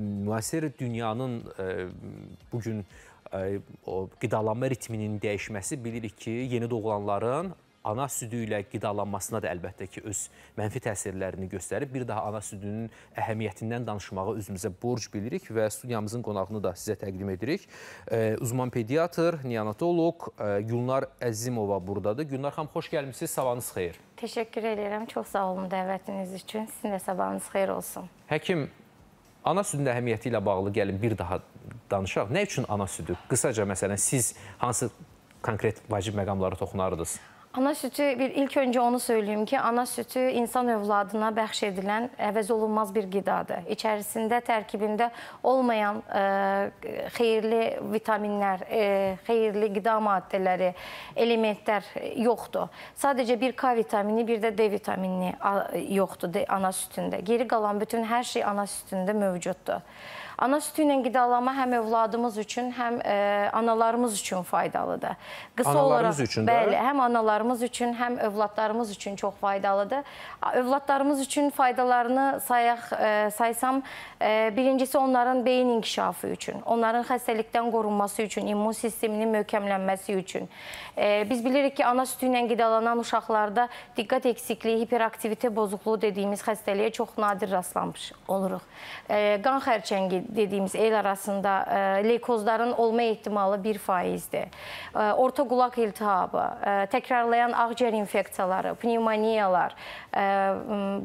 Müasir dünyanın e, bu gün e, qidalanma ritminin dəyişməsi bilirik ki, yeni doğulanların ana südü ilə qidalanmasına da əlbəttə ki, öz mənfi təsirlərini göstərib. Bir daha ana südünün əhəmiyyətindən danışmağa özümüzə borc bilirik və studiyamızın qonağını da sizə təqdim edirik. E, uzman pediatr, neonatoloq Gülnar Əzimova buradadır. Gülnar xanım, xoş gəlmişsiniz, sabahınız xeyir. Təşəkkür edirəm, çox sağ olun dəvətiniz üçün. Sizin də sabahınız xeyir olsun. Həkim, Ana südünün əhəmiyyəti ilə bağlı gəlin bir daha danışaq. Nə üçün ana südü? Qısaca məsələn siz hansı konkret vacib məqamlara toxunardınız? Ana sütü, bir ilk öncə onu söyləyim ki, ana sütü insan övladına bəxş edilən əvəz olunmaz bir qidadır. İçərisində, tərkibində olmayan e, xeyirli vitaminlər, e, xeyirli qida maddələri, elementlər yoxdur. Sadəcə bir K vitamini, bir də D vitamini yoxdur ana sütündə. Geri qalan bütün hər şey ana sütündə mövcuddur. Ana sütü ilə qidalanma həm övladımız üçün, həm ə, e, analarımız üçün faydalıdır. Qısa analarımız olaraq, üçün də? Bəli, həm analarımız üçün, həm övladlarımız üçün çox faydalıdır. Övladlarımız üçün faydalarını sayaq, ə, e, saysam, ə, e, birincisi onların beyin inkişafı üçün, onların xəstəlikdən qorunması üçün, immun sisteminin möhkəmlənməsi üçün. Ə, biz bilirik ki, ana sütü ilə qidalanan uşaqlarda diqqət eksikliyi, hiperaktivitə bozukluğu dediyimiz xəstəliyə çox nadir rastlanmış oluruq. Ə, qan xərçəngi dediyimiz el arasında e, leykozların olma ehtimalı 1%-dir. E, orta qulaq iltihabı, e, təkrarlayan ağciyər infeksiyaları, pnevmoniyalar,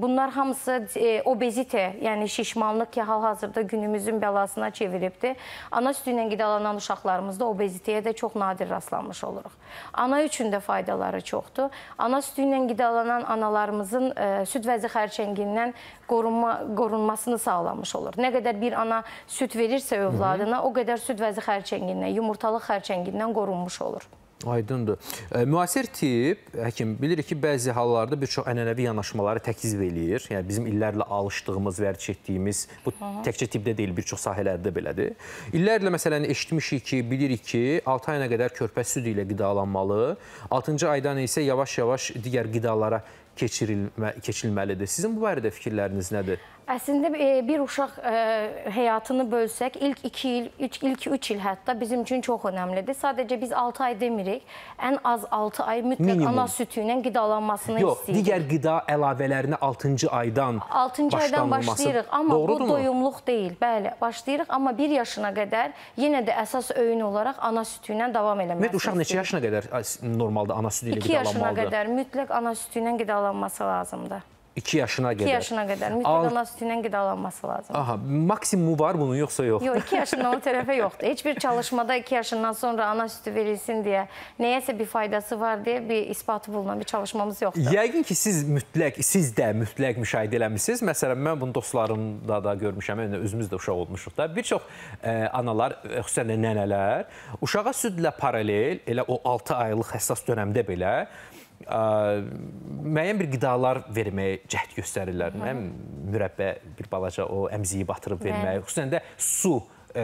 bunlar hamısı obezite, yəni şişmanlıq ki, hal-hazırda günümüzün bəlasına çeviribdir. Ana sütü ilə qidalanan uşaqlarımızda obeziteye də çox nadir rastlanmış oluruq. Ana üçün də faydaları çoxdur. Ana sütü ilə qidalanan analarımızın süt vəzi xərçəngindən qorunma, qorunmasını sağlamış olur. Nə qədər bir ana süd verirsə övladına, Hı -hı. o qədər süd vəzi xərçəngindən, yumurtalı xərçəngindən qorunmuş olur. Aydındır. E, müasir tip, həkim, bilirik ki, bəzi hallarda bir çox ənənəvi yanaşmaları təkzib eləyir. Yəni, bizim illərlə alışdığımız, vərç etdiyimiz, bu təkcə tipdə deyil, bir çox sahələrdə belədir. İllərlə, məsələn, eşitmişik ki, bilirik ki, 6 ayına qədər körpə südü ilə qidalanmalı, 6-cı aydan isə yavaş-yavaş digər qidalara keçirilmə, keçilməlidir. Sizin bu barədə fikirləriniz nədir? Əslində e, bir uşaq e, həyatını bölsək, ilk 2 il, üç, ilk 3 il hətta bizim üçün çox önəmlidir. Sadəcə biz 6 ay demirik, ən az 6 ay mütləq Minimum. ana sütü ilə qidalanmasını Yox, istəyirik. Yox, digər qida əlavələrinə 6-cı aydan 6-cı aydan başlayırıq, amma Doğrudur bu doyumluq mu? deyil. Bəli, başlayırıq, amma 1 yaşına qədər yenə də əsas öyün olaraq ana sütü ilə davam eləmək. Ümumiyyətlə uşaq neçə yaşına qədər normalda ana sütü ilə qidalanmalıdır? 2 yaşına qədər mütləq ana sütü ilə qidalanması lazımdır. 2 yaşına qədər. 2 yaşına qədər. Mikrodalma sütü ilə qidalanması lazım. Aha, maksimumu var bunun yoxsa yox? Yox, 2 yaşından o tərəfə yoxdur. Heç bir çalışmada 2 yaşından sonra ana sütü verilsin deyə nəyəsə bir faydası var deyə bir isbatı bulunan bir çalışmamız yoxdur. Yəqin ki, siz mütləq, siz də mütləq müşahidə eləmisiniz. Məsələn, mən bunu dostlarımda da görmüşəm, yəni özümüz də uşaq olmuşuq da. Bir çox e, analar, xüsusən də nənələr uşağa südlə paralel elə o 6 aylıq həssas dönəmdə belə müəyyən bir qidalar verməyə cəhd göstərirlər. Hı -hı. Mən mürəbbə bir balaca o əmziyi batırıb hə. verməyi, Hı -hı. xüsusən də su ə,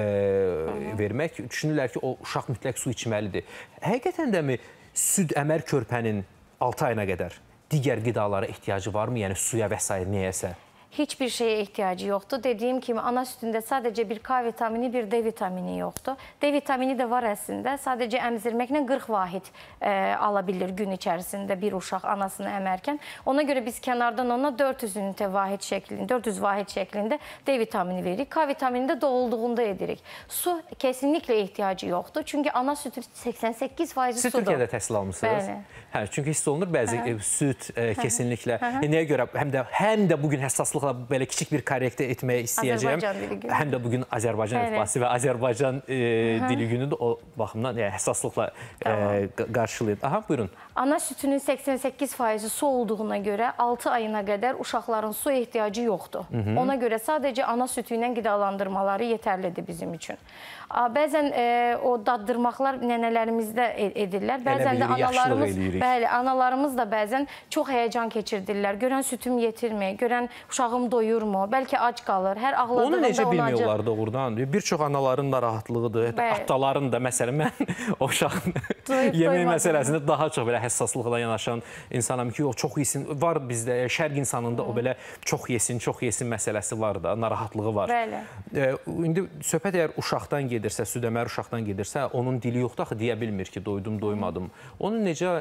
vermək düşünürlər ki, o uşaq mütləq su içməlidir. Həqiqətən dəmi süd əmər körpənin 6 ayına qədər digər qidalara ehtiyacı varmı? Yəni suya və s. niyəsə? Heç bir şeyə ehtiyacı yoxdur. Dediyim kimi, ana sütündə sadəcə bir K vitamini, bir D vitamini yoxdur. D vitamini də var əslində. Sadəcə əmzirməklə 40 vahid ə, e, ala bilir gün içərisində bir uşaq anasını əmərkən. Ona görə biz kənardan ona 400 ünitə vahid şəklində, 400 vahid şəklində D vitamini veririk. K vitamini də doğulduğunda edirik. Su kesinliklə ehtiyacı yoxdur. Çünki ana sütü 88% sudur. Siz Türkiyədə təhsil almışsınız. Bəli. Hə, çünki hiss olunur bəzi Hə. E, süt e, ə, hə. kesinliklə. Hə. Nəyə görə həm də həm də bu gün həssaslıq orada belə kiçik bir korrekte etməyə istəyəcəyəm. Həm də bugün Azərbaycan evet. ətbası və Azərbaycan e, dili günü də o baxımdan yəni, həssaslıqla e, qarşılayın. Aha, buyurun. Ana sütünün 88%-i su olduğuna görə 6 ayına qədər uşaqların su ehtiyacı yoxdur. Hı -hı. Ona görə sadəcə ana sütü ilə qidalandırmaları yetərlidir bizim üçün. Bəzən e, o daddırmaqlar nənələrimizdə e, edirlər. Bəzən də analarımız, bəli, analarımız da bəzən çox həyəcan keçirdirlər. Görən sütüm yetirmir, görən uşaq uşağım doyurmu, bəlkə ac qalır, hər ağladığında ona Onu necə bilmiyorlar doğrudan? Bir çox anaların narahatlığıdır, Bəli. ataların da, məsələn, mən o uşağın yemək məsələsində daha çox belə həssaslıqla yanaşan insanam ki, o çox yesin, var bizdə, e, şərq insanında Hı. o belə çox yesin, çox yesin məsələsi var da, narahatlığı var. Bəli. E, indi söhbət əgər uşaqdan gedirsə, südəmər uşaqdan gedirsə, onun dili yoxdur, axı deyə bilmir ki, doydum, doymadım. Onu necə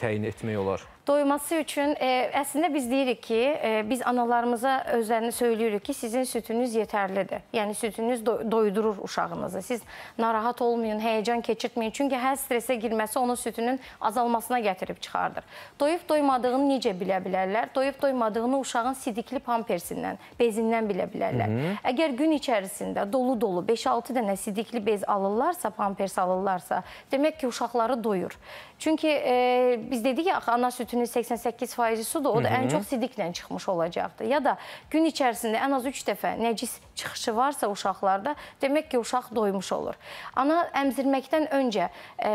təyin etmək olar? Doyması üçün, e, əslində biz deyirik ki, e, biz analarımıza uşağınıza özlərini söyləyirik ki, sizin sütünüz yetərlidir. Yəni sütünüz do doydurur uşağınızı. Siz narahat olmayın, həyəcan keçirtməyin. Çünki hər stresə girməsi onun sütünün azalmasına gətirib çıxardır. Doyub doymadığını necə bilə bilərlər? Doyub doymadığını uşağın sidikli pampersindən, bezindən bilə bilərlər. Hı -hı. Əgər gün içərisində dolu-dolu 5-6 dənə sidikli bez alırlarsa, pampers alırlarsa, demək ki, uşaqları doyur. Çünki e, biz dedik ya, ana sütünün 88 faizi sudur, o da Hı -hı. ən çox sidiklə çıxmış olacaqdır. Ya da gün içərisində ən az 3 dəfə nəcis çıxışı varsa uşaqlarda, demək ki, uşaq doymuş olur. Ana əmzirməkdən öncə e,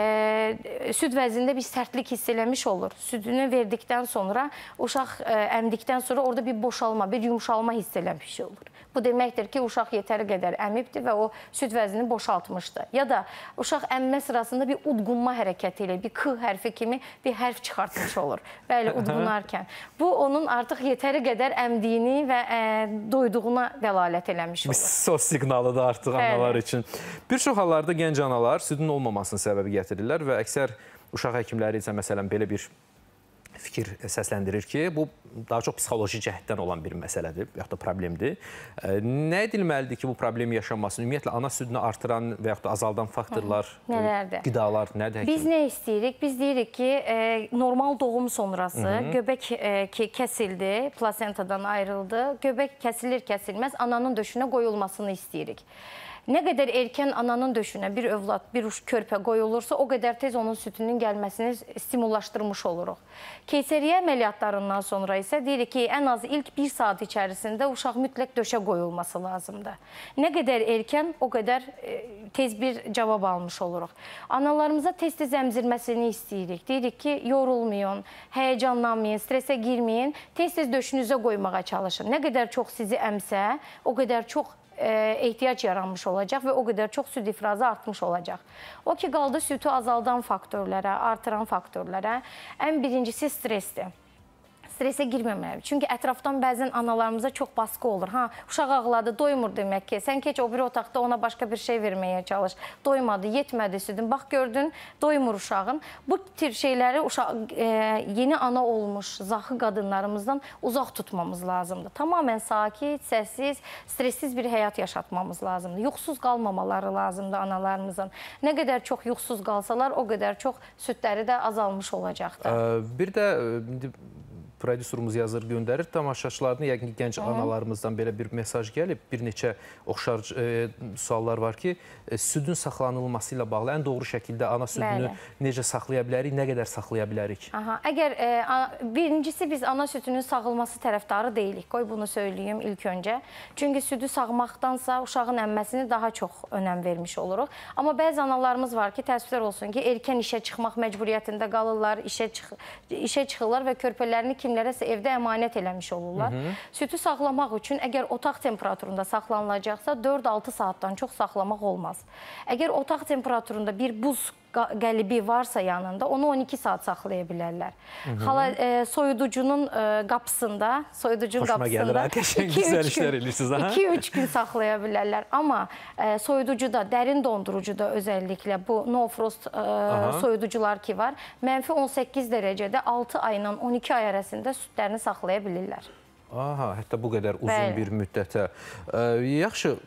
süd vəzində bir sərtlik hiss eləmiş olur. Südünü verdikdən sonra uşaq e, əmdikdən sonra orada bir boşalma, bir yumşalma hiss eləmiş olur. Bu deməkdir ki, uşaq yetəri qədər əmibdir və o süd vəzini boşaltmışdı. Ya da uşaq əmmə sırasında bir udqunma hərəkəti ilə, bir k hərfi kimi bir hərf çıxartmış olur. Bəli, udqunarkən. Bu, onun artıq yetəri qədər əmdiyini və ə, e, doyduğuna dəlalət eləmiş olur. O siqnalı da artıq Bəli. analar üçün. Bir çox hallarda gənc analar südün olmamasının səbəbi gətirirlər və əksər uşaq həkimləri isə məsələn belə bir fikir səsləndirir ki, bu daha çox psixoloji cəhətdən olan bir məsələdir, yaxud da problemdir. E, nə edilməlidir ki, bu problemi yaşanmasın? Ümumiyyətlə, ana südünü artıran və yaxud da azaldan faktorlar, Hı, nələrdir? qidalar nədir? Biz nə istəyirik? Biz deyirik ki, e, normal doğum sonrası Hı -hı. göbək e, ki, kəsildi, plasentadan ayrıldı. Göbək kəsilir-kəsilməz ananın döşünə qoyulmasını istəyirik. Nə qədər erkən ananın döşünə bir övlad, bir uş körpə qoyulursa, o qədər tez onun sütünün gəlməsini stimullaşdırmış oluruq. Keysəriyyə əməliyyatlarından sonra isə deyirik ki, ən az ilk bir saat içərisində uşaq mütləq döşə qoyulması lazımdır. Nə qədər erkən, o qədər e, tez bir cavab almış oluruq. Analarımıza tez-tez əmzirməsini istəyirik. Deyirik ki, yorulmayın, həyəcanlanmayın, stresə girməyin, tez-tez döşünüzə qoymağa çalışın. Nə qədər çox sizi əmsə, o qədər çox E, ehtiyac yaranmış olacaq və o qədər çox süd ifrazı artmış olacaq. O ki, qaldı sütü azaldan faktorlara, artıran faktorlara. Ən birincisi stressdir stressə girməməlidir. Çünki ətrafdan bəzən analarımıza çox baskı olur. Ha, uşaq ağladı, doymur demək ki, sən keç o bir otaqda ona başqa bir şey verməyə çalış. Doymadı, yetmədi südün. Bax gördün, doymur uşağın. Bu tür şeyləri uşaq e, yeni ana olmuş zaxı qadınlarımızdan uzaq tutmamız lazımdır. Tamamilə sakit, səssiz, stressiz bir həyat yaşatmamız lazımdır. Yuxsuz qalmamaları lazımdır analarımızın. Nə qədər çox yuxsuz qalsalar, o qədər çox südləri də azalmış olacaqdır. Bir də prodüserimiz yazır, göndərir tamaşaçılarını, yəqin ki, gənc Hı -hı. analarımızdan belə bir mesaj gəlib. Bir neçə oxşar e, suallar var ki, e, südün saxlanılması ilə bağlı ən doğru şəkildə ana südünü Bəli. necə saxlaya bilərik, nə qədər saxlaya bilərik? Aha, əgər e, birincisi biz ana südünün sağılması tərəfdarı deyilik. Qoy bunu söyləyim ilk öncə. Çünki südü sağmaqdansa uşağın əmməsini daha çox önəm vermiş oluruq. Amma bəzi analarımız var ki, təəssüflər olsun ki, erkən işə çıxmaq məcburiyyətində qalırlar, işə çıx işə çıxırlar və körpələrini kim kimlərəsə evdə əmanət eləmiş olurlar. Hı -hı. Südü saxlamaq üçün əgər otaq temperaturunda saxlanılacaqsa 4-6 saatdan çox saxlamaq olmaz. Əgər otaq temperaturunda bir buz qəlibi varsa yanında, onu 12 saat saxlaya bilərlər. Hı -hı. Xala e, soyuducunun e, qapısında, soyuducunun Hoşuma qapısında 2-3 gün, gün saxlaya bilərlər. Amma e, soyuducuda, dərin dondurucuda özəlliklə bu no frost e, Aha. soyuducular ki var, mənfi 18 dərəcədə 6 ayla 12 ay arasında südlərini saxlaya bilirlər. Aha, hətta bu qədər uzun Bəli. bir müddətə. E, yaxşı,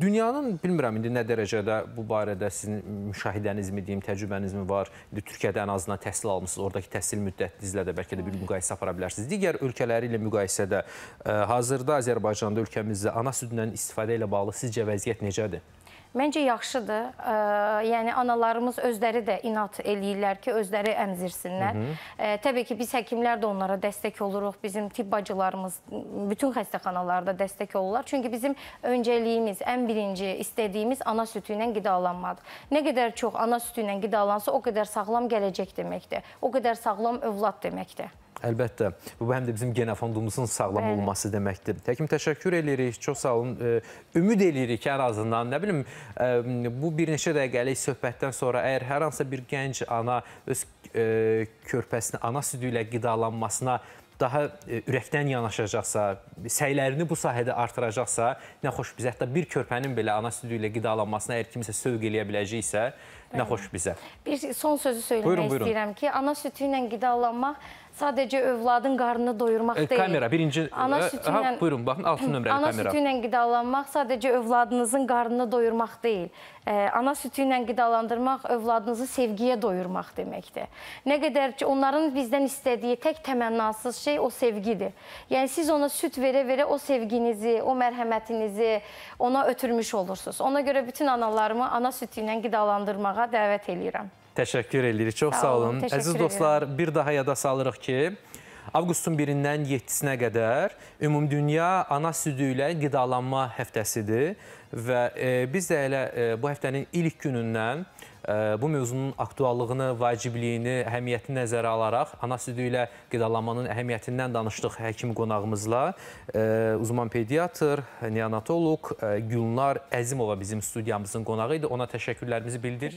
Dünyanın bilmirəm indi nə dərəcədə bu barədə sizin müşahidənizmi deyim, təcrübənizmi var? İndi Türkiyədə ən azından təhsil almısınız. Oradakı təhsil müddətinizlə də bəlkə də bir müqayisə apara bilərsiniz. Digər ölkələri ilə müqayisədə e, hazırda Azərbaycanda ölkəmizdə ana südündən istifadə ilə bağlı sizcə vəziyyət necədir? Məncə yaxşıdır. E, yəni analarımız özləri də inat eləyirlər ki, özləri əmzirsinlər. Hı -hı. E, təbii ki, biz həkimlər də onlara dəstək oluruq. Bizim tibb bacılarımız bütün xəstəxanalarda dəstək olurlar. Çünki bizim öncəliyimiz, ən birinci istədiyimiz ana sütü ilə qidalanmadır. Nə qədər çox ana sütü ilə qidalansa, o qədər sağlam gələcək deməkdir. O qədər sağlam övlad deməkdir. Əlbəttə. Bu həm də bizim genofondumuzun sağlam Bəli. olması deməkdir. Həkim təşəkkür eləyirik. Çox sağ olun. Ümid eləyirik ən azından. Nə bilim, bu bir neçə dəqiqəlik söhbətdən sonra əgər hər hansısa bir gənc ana öz körpəsini ana südü ilə qidalanmasına daha ürəkdən yanaşacaqsa, səylərini bu sahədə artıracaqsa, nə xoş bizə. Hətta bir körpənin belə ana südü ilə qidalanmasına əgər kimsə sövq eləyə biləcəksə, nə xoş bizə. Bir son sözü söyləmək buyurun, buyurun. istəyirəm ki, ana südü ilə qidalanmaq sadəcə övladın qarnını doyurmaq e, deyil. Kamera birinci ana e, sütü ilə buyurun baxın 6 nömrəli ana kamera. Ana sütü ilə qidalanmaq sadəcə övladınızın qarnını doyurmaq deyil. E, ana sütü ilə qidalandırmaq övladınızı sevgiyə doyurmaq deməkdir. Nə qədər ki onların bizdən istədiyi tək təmənnasız şey o sevgidir. Yəni siz ona süt verə-verə o sevginizi, o mərhəmətinizi ona ötürmüş olursunuz. Ona görə bütün analarımı ana sütü ilə qidalandırmağa dəvət eləyirəm. Təşəkkür edirik. Çox sağ olun. Sağ olun. Əziz dostlar, edirəm. bir daha yada salırıq ki, Avqustun 1-dən 7-sinə qədər Ümumdünya Ana Südü ilə Qidalanma Həftəsidir və e, biz də elə e, bu həftənin ilk günündən e, bu mövzunun aktuallığını, vacibliyini, əhəmiyyətini nəzərə alaraq ana südü ilə qidalanmanın əhəmiyyətindən danışdıq həkim qonağımızla. E, uzman pediatr, neonatoloq e, Gülnar Əzimova bizim studiyamızın qonağı idi. Ona təşəkkürlərimizi bildiririk.